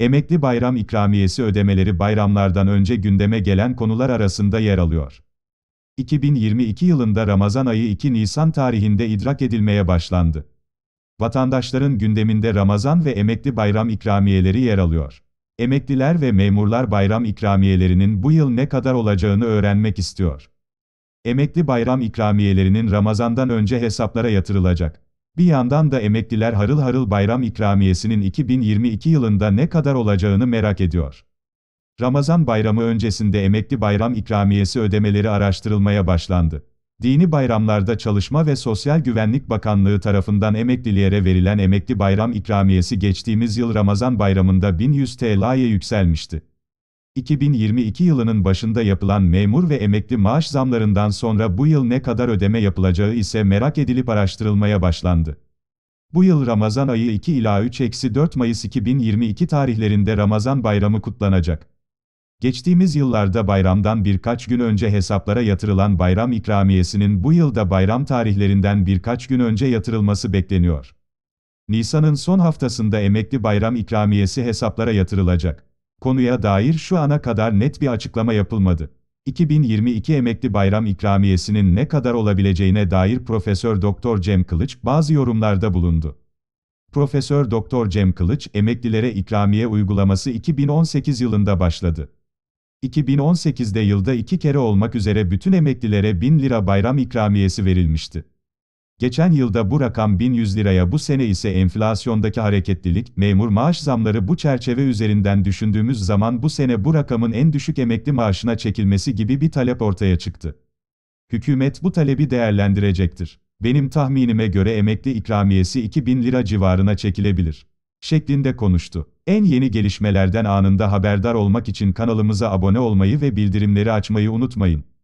Emekli bayram ikramiyesi ödemeleri bayramlardan önce gündeme gelen konular arasında yer alıyor. 2022 yılında Ramazan ayı 2 Nisan tarihinde idrak edilmeye başlandı. Vatandaşların gündeminde Ramazan ve emekli bayram ikramiyeleri yer alıyor. Emekliler ve memurlar bayram ikramiyelerinin bu yıl ne kadar olacağını öğrenmek istiyor. Emekli bayram ikramiyelerinin Ramazan'dan önce hesaplara yatırılacak. Bir yandan da emekliler harıl harıl bayram ikramiyesinin 2022 yılında ne kadar olacağını merak ediyor. Ramazan bayramı öncesinde emekli bayram ikramiyesi ödemeleri araştırılmaya başlandı. Dini bayramlarda Çalışma ve Sosyal Güvenlik Bakanlığı tarafından emeklilere verilen emekli bayram ikramiyesi geçtiğimiz yıl Ramazan bayramında 1100 TL'ye yükselmişti. 2022 yılının başında yapılan memur ve emekli maaş zamlarından sonra bu yıl ne kadar ödeme yapılacağı ise merak edilip araştırılmaya başlandı. Bu yıl Ramazan ayı 2 ila 3-4 eksi Mayıs 2022 tarihlerinde Ramazan bayramı kutlanacak. Geçtiğimiz yıllarda bayramdan birkaç gün önce hesaplara yatırılan bayram ikramiyesinin bu yılda bayram tarihlerinden birkaç gün önce yatırılması bekleniyor. Nisan'ın son haftasında emekli bayram ikramiyesi hesaplara yatırılacak. Konuya dair şu ana kadar net bir açıklama yapılmadı. 2022 emekli bayram ikramiyesinin ne kadar olabileceğine dair Profesör Doktor Cem Kılıç bazı yorumlarda bulundu. Profesör Doktor Cem Kılıç, emeklilere ikramiye uygulaması 2018 yılında başladı. 2018'de yılda iki kere olmak üzere bütün emeklilere 1000 lira bayram ikramiyesi verilmişti. Geçen yılda bu rakam 1100 liraya bu sene ise enflasyondaki hareketlilik, memur maaş zamları bu çerçeve üzerinden düşündüğümüz zaman bu sene bu rakamın en düşük emekli maaşına çekilmesi gibi bir talep ortaya çıktı. Hükümet bu talebi değerlendirecektir. Benim tahminime göre emekli ikramiyesi 2000 lira civarına çekilebilir. Şeklinde konuştu. En yeni gelişmelerden anında haberdar olmak için kanalımıza abone olmayı ve bildirimleri açmayı unutmayın.